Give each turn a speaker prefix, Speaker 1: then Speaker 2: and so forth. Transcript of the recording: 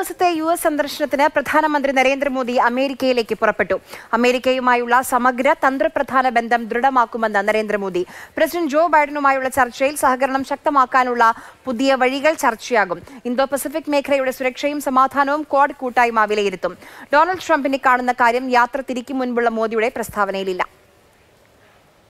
Speaker 1: ദിവസത്തെ U S സന്ദർശനത്തിന് പ്രധാനമന്ത്രി നരേന്ദ്രമോദി അമേരിക്കയിലേക്ക് പുറപ്പെട്ടു അമേരിക്കയുമായുള്ള സമഗ്ര തന്ത്രപ്രധാന ബന്ധം ദൃഢമാക്കുമെന്ന് നരേന്ദ്രമോദി പ്രസിഡന്റ് ജോ ബൈഡനുമായുള്ള ചർച്ചയിൽ സഹകരണം ശക്തമാക്കാനുള്ള പുതിയ വഴികൾ ചർച്ചയാകും ഇന്തോ പസഫിക് മേഖലയുടെ സുരക്ഷയും സമാധാനവും ക്വാഡ് കൂട്ടായ്മ വിലയിരുത്തും ഡൊണാൾഡ് ട്രംപിനെ കാണുന്ന കാര്യം യാത്ര തിരിക്കും മുൻപുള്ള മോദിയുടെ പ്രസ്താവനയിലില്ല